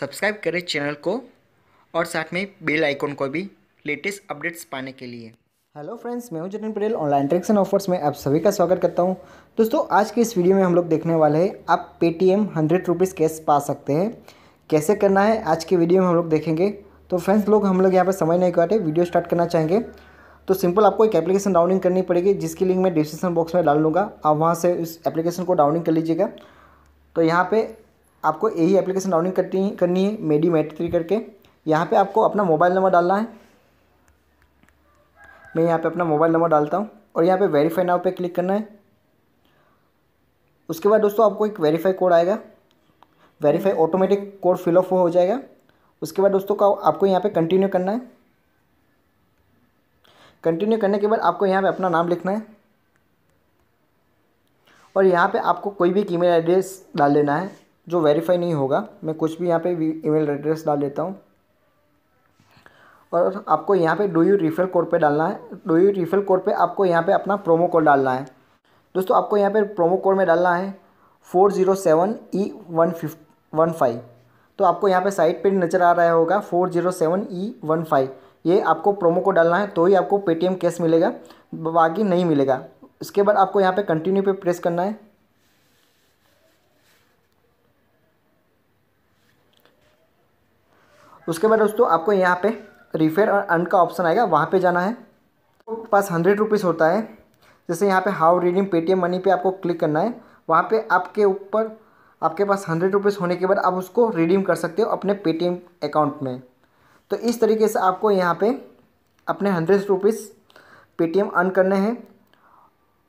subscribe करें channel को और साथ में बेल आइकॉन को भी लेटेस्ट अपडेट्स पाने के लिए हेलो फ्रेंड्स मैं हूं जतन पटेल ऑनलाइन ट्रेक्शन ऑफर्स में आप सभी का स्वागत करता हूं दोस्तों आज के इस वीडियो में हम लोग देखने वाले हैं आप पेटीएम हंड्रेड रुपीज़ कैश पा सकते हैं कैसे करना है आज के वीडियो में हम लोग देखेंगे तो फ्रेंड्स लोग हम लोग यहाँ पर समझ नहीं पाते वीडियो स्टार्ट करना चाहेंगे तो सिंपल आपको एक एप्लीकेशन डाउनलोड करनी पड़ेगी जिसकी लिंक मैं डिस्क्रिप्शन बॉक्स में डाल लूँगा आप वहाँ से उस एप्लीकेशन को डाउनलोड कर लीजिएगा तो यहाँ पे आपको यही एप्लीकेशन डाउनलोड करनी करनी है मेडी मेट थ्री करके यहाँ पे आपको अपना मोबाइल नंबर डालना है मैं यहाँ पे अपना मोबाइल नंबर डालता हूँ और यहाँ पे वेरीफाई नाव पे क्लिक करना है उसके बाद दोस्तों आपको एक वेरीफाई कोड आएगा वेरीफाई ऑटोमेटिक कोड फिलअप हो जाएगा उसके बाद दोस्तों का आपको यहाँ पर कंटिन्यू करना है कंटिन्यू करने के बाद आपको यहाँ पर अपना नाम लिखना है और यहाँ पे आपको कोई भी ईमेल एड्रेस डाल लेना है जो वेरीफाई नहीं होगा मैं कुछ भी यहाँ पे ईमेल एड्रेस डाल देता हूँ और आपको यहाँ पे डू यू रिफ़र कोड पे डालना है डू यू रिफ़र कोड पे आपको यहाँ पे अपना प्रोमो कोड डालना है दोस्तों आपको यहाँ पे प्रोमो कोड में डालना है four zero seven E one फिफ वन फाइव तो आपको यहाँ पे साइट पे नज़र आ रहा होगा four zero seven E one five ये आपको प्रोमो कोड डालना है तो ही आपको पेटीएम कैश मिलेगा बाकी नहीं मिलेगा इसके बाद आपको यहाँ पर कंटिन्यू पे प्रेस करना है उसके बाद दोस्तों आपको यहाँ पे रिफेयर और अन का ऑप्शन आएगा वहाँ पे जाना है तो पास हंड्रेड रुपीज़ होता है जैसे यहाँ पे हाउ रिडीम पेटीएम मनी पे आपको क्लिक करना है वहाँ पे आपके ऊपर आपके पास हंड्रेड रुपीज़ होने के बाद आप उसको रिडीम कर सकते हो अपने पेटीएम अकाउंट में तो इस तरीके से आपको यहाँ पर अपने हंड्रेड रुपीज़ पेटीएम अर्न करने हैं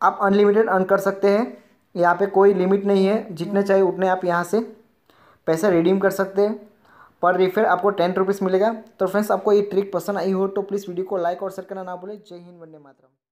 आप अनलिमिटेड अर्न कर सकते हैं यहाँ पे कोई लिमिट नहीं है जितने चाहिए उतने आप यहाँ से पैसा रिडीम कर सकते हैं पर रिफेयर आपको टेन रुपीज़ मिलेगा तो फ्रेंड्स आपको ये ट्रिक पसंद आई हो तो प्लीज़ वीडियो को लाइक और शेयर करना ना भूलें जय हिंद वंदे मातरम